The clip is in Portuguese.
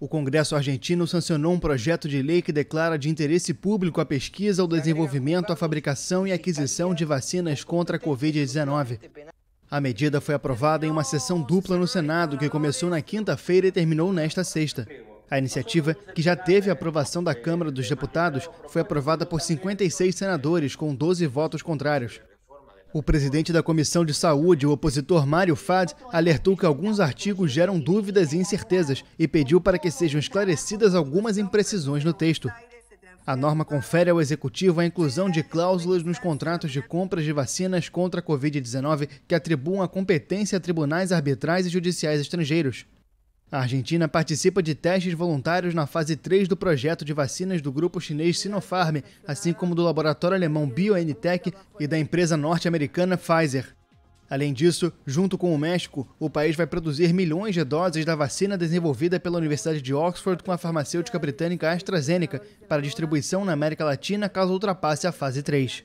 O Congresso argentino sancionou um projeto de lei que declara de interesse público a pesquisa, o desenvolvimento, a fabricação e aquisição de vacinas contra a Covid-19. A medida foi aprovada em uma sessão dupla no Senado, que começou na quinta-feira e terminou nesta sexta. A iniciativa, que já teve a aprovação da Câmara dos Deputados, foi aprovada por 56 senadores, com 12 votos contrários. O presidente da Comissão de Saúde, o opositor Mário Fad, alertou que alguns artigos geram dúvidas e incertezas e pediu para que sejam esclarecidas algumas imprecisões no texto. A norma confere ao executivo a inclusão de cláusulas nos contratos de compras de vacinas contra a Covid-19 que atribuam a competência a tribunais arbitrais e judiciais estrangeiros. A Argentina participa de testes voluntários na fase 3 do projeto de vacinas do grupo chinês Sinopharm, assim como do laboratório alemão BioNTech e da empresa norte-americana Pfizer. Além disso, junto com o México, o país vai produzir milhões de doses da vacina desenvolvida pela Universidade de Oxford com a farmacêutica britânica AstraZeneca para distribuição na América Latina caso ultrapasse a fase 3.